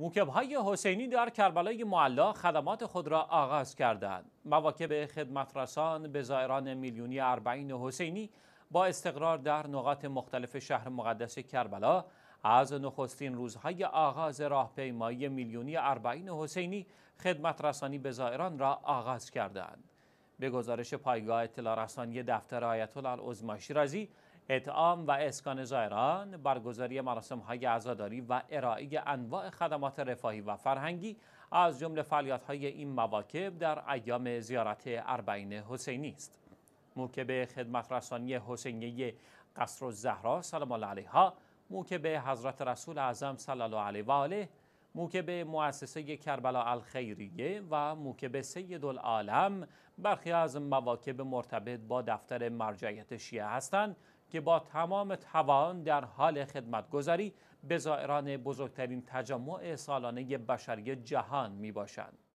های حسینی در کربلای معلا خدمات خود را آغاز کردند. مواکب رسان به زائران میلیونی اربعین حسینی با استقرار در نقاط مختلف شهر مقدس کربلا از نخستین روزهای آغاز راهپیمایی میلیونی اربعین حسینی خدمت رسانی به زائران را آغاز کردند. به گزارش پایگاه اطلاع رسانی دفتر آیت الله العظمی اطعام و اسکان زائران برگزاری مراسم های عزاداری و ارائه انواع خدمات رفاهی و فرهنگی از جمله فعالیت های این مواکب در ایام زیارت اربعین حسینی است موکب خدمت رسانی حسینیه قصر الزهرا سلام الله علیها موکب حضرت رسول اعظم صلی الله علیه و آله موکب مؤسسه کربلا الخیریه و موکب سید العالم برخی از مواکب مرتبط با دفتر مرجعیت شیعه هستند که با تمام توان در حال خدمتگذاری به زائران بزرگترین تجمع سالانه بشری جهان می باشند.